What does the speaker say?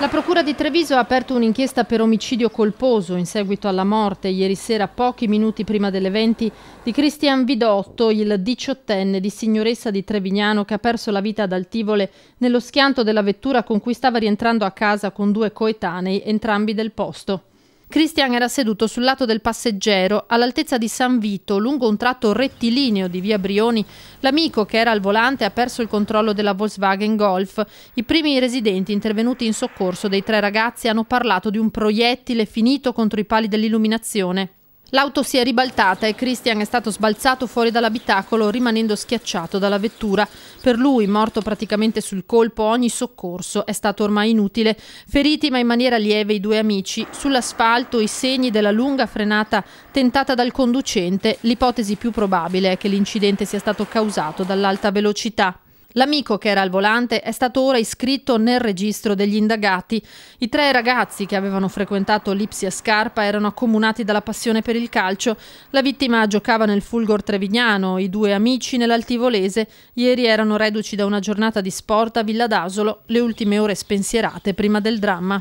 La Procura di Treviso ha aperto un'inchiesta per omicidio colposo in seguito alla morte ieri sera pochi minuti prima delle 20 di Cristian Vidotto, il diciottenne di signoressa di Trevignano che ha perso la vita ad Altivole nello schianto della vettura con cui stava rientrando a casa con due coetanei, entrambi del posto. Christian era seduto sul lato del passeggero, all'altezza di San Vito, lungo un tratto rettilineo di via Brioni. L'amico che era al volante ha perso il controllo della Volkswagen Golf. I primi residenti intervenuti in soccorso dei tre ragazzi hanno parlato di un proiettile finito contro i pali dell'illuminazione. L'auto si è ribaltata e Christian è stato sbalzato fuori dall'abitacolo rimanendo schiacciato dalla vettura. Per lui, morto praticamente sul colpo, ogni soccorso è stato ormai inutile. Feriti ma in maniera lieve i due amici. Sull'asfalto i segni della lunga frenata tentata dal conducente. L'ipotesi più probabile è che l'incidente sia stato causato dall'alta velocità. L'amico che era al volante è stato ora iscritto nel registro degli indagati. I tre ragazzi che avevano frequentato Lipsia Scarpa erano accomunati dalla passione per il calcio. La vittima giocava nel Fulgor Trevignano, i due amici nell'Altivolese. Ieri erano reduci da una giornata di sport a Villa d'Asolo, le ultime ore spensierate prima del dramma.